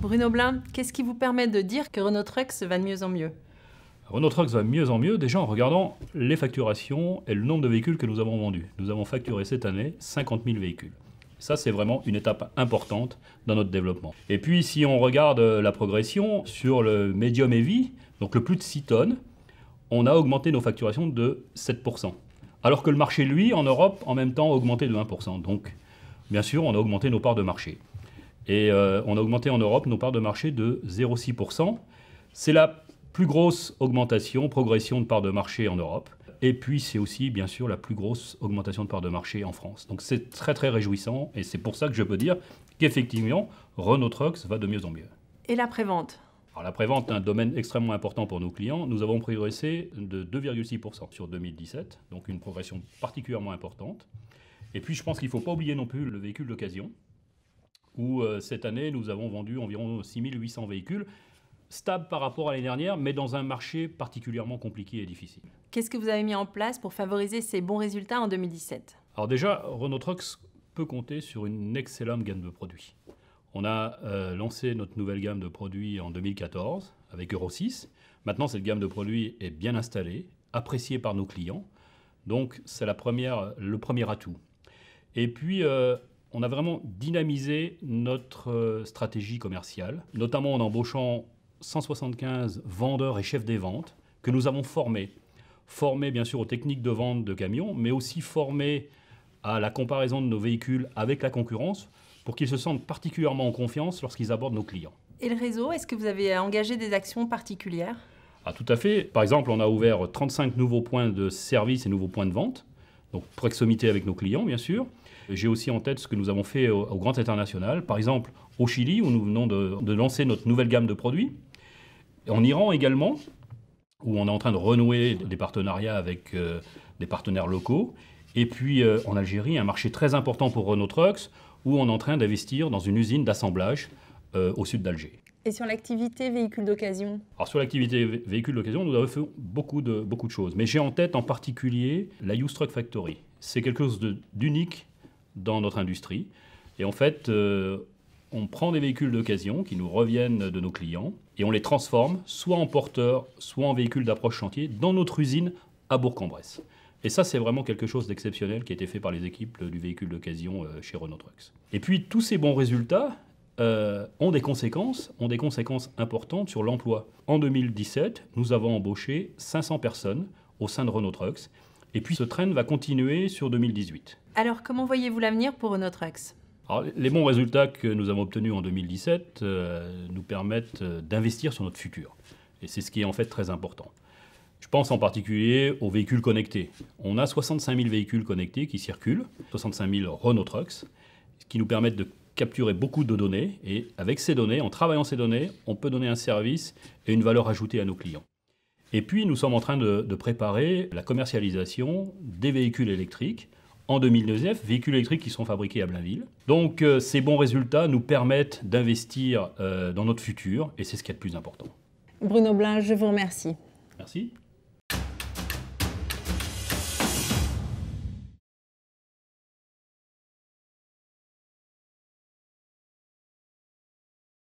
Bruno Blin, qu'est-ce qui vous permet de dire que Renault Trucks va de mieux en mieux Renault Trucks va de mieux en mieux déjà en regardant les facturations et le nombre de véhicules que nous avons vendus. Nous avons facturé cette année 50 000 véhicules. Ça, c'est vraiment une étape importante dans notre développement. Et puis, si on regarde la progression sur le medium heavy, donc le plus de 6 tonnes, on a augmenté nos facturations de 7%. Alors que le marché, lui, en Europe, en même temps, a augmenté de 1%. Donc, bien sûr, on a augmenté nos parts de marché. Et euh, on a augmenté en Europe nos parts de marché de 0,6%. C'est la plus grosse augmentation, progression de parts de marché en Europe. Et puis c'est aussi, bien sûr, la plus grosse augmentation de parts de marché en France. Donc c'est très très réjouissant et c'est pour ça que je peux dire qu'effectivement, Renault Trucks va de mieux en mieux. Et la prévente alors la prévente est un domaine extrêmement important pour nos clients. Nous avons progressé de 2,6% sur 2017, donc une progression particulièrement importante. Et puis je pense qu'il ne faut pas oublier non plus le véhicule d'occasion où euh, cette année, nous avons vendu environ 6800 véhicules, stable par rapport à l'année dernière, mais dans un marché particulièrement compliqué et difficile. Qu'est-ce que vous avez mis en place pour favoriser ces bons résultats en 2017 Alors déjà, Renault Trucks peut compter sur une excellente gamme de produits. On a euh, lancé notre nouvelle gamme de produits en 2014 avec Euro 6. Maintenant, cette gamme de produits est bien installée, appréciée par nos clients. Donc, c'est le premier atout. Et puis, euh, on a vraiment dynamisé notre euh, stratégie commerciale, notamment en embauchant 175 vendeurs et chefs des ventes que nous avons formés. Formés bien sûr aux techniques de vente de camions, mais aussi formés à la comparaison de nos véhicules avec la concurrence pour qu'ils se sentent particulièrement en confiance lorsqu'ils abordent nos clients. Et le réseau, est-ce que vous avez engagé des actions particulières ah, Tout à fait. Par exemple, on a ouvert 35 nouveaux points de service et nouveaux points de vente. Donc proximité avec nos clients, bien sûr. J'ai aussi en tête ce que nous avons fait au, Grand International, par exemple au Chili, où nous venons de, lancer notre nouvelle gamme de produits. En Iran également, où on est en train de renouer des partenariats avec euh, des partenaires locaux. Et puis euh, en Algérie, un marché très important pour Renault Trucks, où on est en train d'investir dans une usine d'assemblage euh, au sud d'Alger. Et sur l'activité véhicule d'occasion Alors sur l'activité véhicule d'occasion, nous avons fait beaucoup de, beaucoup de choses. Mais j'ai en tête en particulier la Youth Truck Factory. C'est quelque chose d'unique dans notre industrie. Et en fait, euh, on prend des véhicules d'occasion qui nous reviennent de nos clients et on les transforme soit en porteur, soit en véhicule d'approche chantier dans notre usine à Bourg-en-Bresse. Et ça, c'est vraiment quelque chose d'exceptionnel qui a été fait par les équipes du véhicule d'occasion euh, chez Renault Trucks. Et puis, tous ces bons résultats, euh, ont des conséquences, ont des conséquences importantes sur l'emploi. En 2017, nous avons embauché 500 personnes au sein de Renault Trucks, et puis ce train va continuer sur 2018. Alors comment voyez-vous l'avenir pour Renault Trucks les bons résultats que nous avons obtenus en 2017 euh, nous permettent euh, d'investir sur notre futur. Et c'est ce qui est en fait très important. Je pense en particulier aux véhicules connectés. On a 65 000 véhicules connectés qui circulent, 65 000 Renault Trucks, qui nous permettent de capturer beaucoup de données et avec ces données, en travaillant ces données, on peut donner un service et une valeur ajoutée à nos clients. Et puis, nous sommes en train de, préparer la commercialisation des véhicules électriques. En 2009, véhicules électriques qui sont fabriqués à Blainville. Donc, euh, ces bons résultats nous permettent d'investir euh, dans notre futur et c'est ce qui est le plus important. Bruno Blin, je vous remercie. Merci.